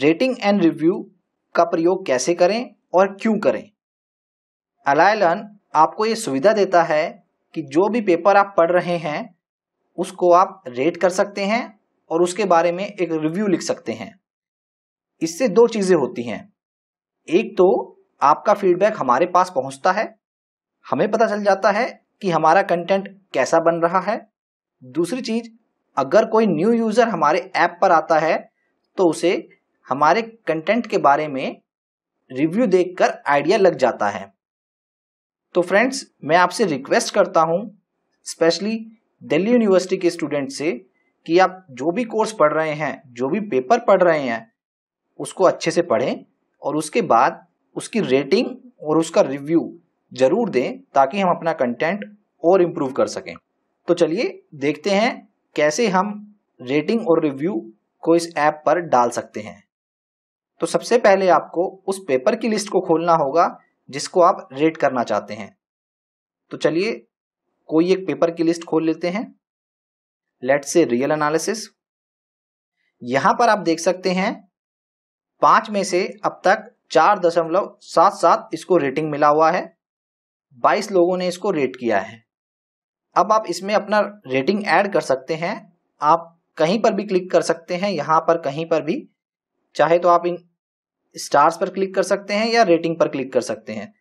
rating and review का प्रयोग कैसे करें और क्यों करें अलायलन आपको ये सुविधा देता है कि जो भी पेपर आप पढ़ रहे हैं उसको आप रेट कर सकते हैं और उसके बारे में एक रिव्यू लिख सकते हैं इससे दो चीज़ें होती हैं एक तो आपका फीडबैक हमारे पास पहुंचता है हमें पता चल जाता है कि हमारा कंटेंट कैसा बन रहा है दूसरी चीज़ अगर कोई न्यू यूज़र हमारे ऐप पर आता है तो उसे हमारे कंटेंट के बारे में रिव्यू देखकर आइडिया लग जाता है तो फ्रेंड्स मैं आपसे रिक्वेस्ट करता हूँ स्पेशली दिल्ली यूनिवर्सिटी के स्टूडेंट से कि आप जो भी कोर्स पढ़ रहे हैं जो भी पेपर पढ़ रहे हैं उसको अच्छे से पढ़ें और उसके बाद उसकी रेटिंग और उसका रिव्यू जरूर दें ताकि हम अपना कंटेंट और इम्प्रूव कर सकें तो चलिए देखते हैं कैसे हम रेटिंग और रिव्यू को इस ऐप पर डाल सकते हैं तो सबसे पहले आपको उस पेपर की लिस्ट को खोलना होगा जिसको आप रेड करना चाहते हैं तो चलिए कोई एक पेपर की लिस्ट खोल लेते हैं लेट से रियल एनालिसिस यहां पर आप देख सकते हैं पांच में से अब तक चार दशमलव सात सात इसको रेटिंग मिला हुआ है बाईस लोगों ने इसको रेट किया है अब आप इसमें अपना रेटिंग ऐड कर सकते हैं आप कहीं पर भी क्लिक कर सकते हैं यहां पर कहीं पर भी चाहे तो आप इन स्टार्स पर क्लिक कर सकते हैं या रेटिंग पर क्लिक कर सकते हैं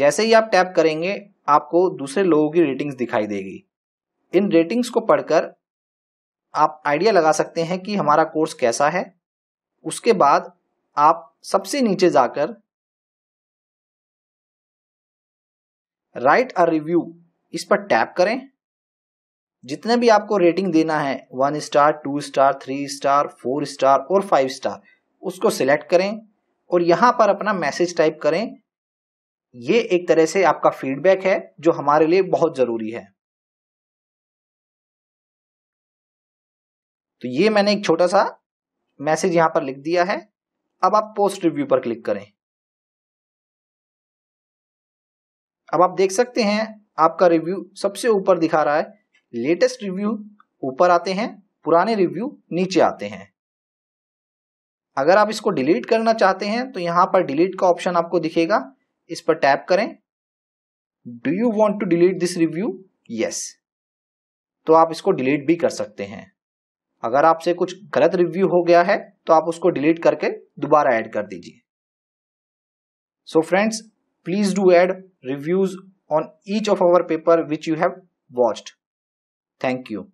जैसे ही आप टैप करेंगे आपको दूसरे लोगों की रेटिंग्स दिखाई देगी इन रेटिंग्स को पढ़कर आप आइडिया लगा सकते हैं कि हमारा कोर्स कैसा है उसके बाद आप सबसे नीचे जाकर राइट अ रिव्यू इस पर टैप करें जितने भी आपको रेटिंग देना है one star two star three star four star और फाइव स्टार उसको सिलेक्ट करें और यहां पर अपना मैसेज टाइप करें ये एक तरह से आपका फीडबैक है जो हमारे लिए बहुत जरूरी है तो ये मैंने एक छोटा सा मैसेज यहां पर लिख दिया है अब आप पोस्ट रिव्यू पर क्लिक करें अब आप देख सकते हैं आपका रिव्यू सबसे ऊपर दिखा रहा है लेटेस्ट रिव्यू ऊपर आते हैं पुराने रिव्यू नीचे आते हैं अगर आप इसको डिलीट करना चाहते हैं तो यहां पर डिलीट का ऑप्शन आपको दिखेगा इस पर टैप करें do you want to delete this review yes तो आप इसको डिलीट भी कर सकते हैं अगर आपसे कुछ गलत रिव्यू हो गया है तो आप उसको डिलीट करके दोबारा ऐड कर दीजिए so friends please do add reviews on each of our paper which you have watched thank you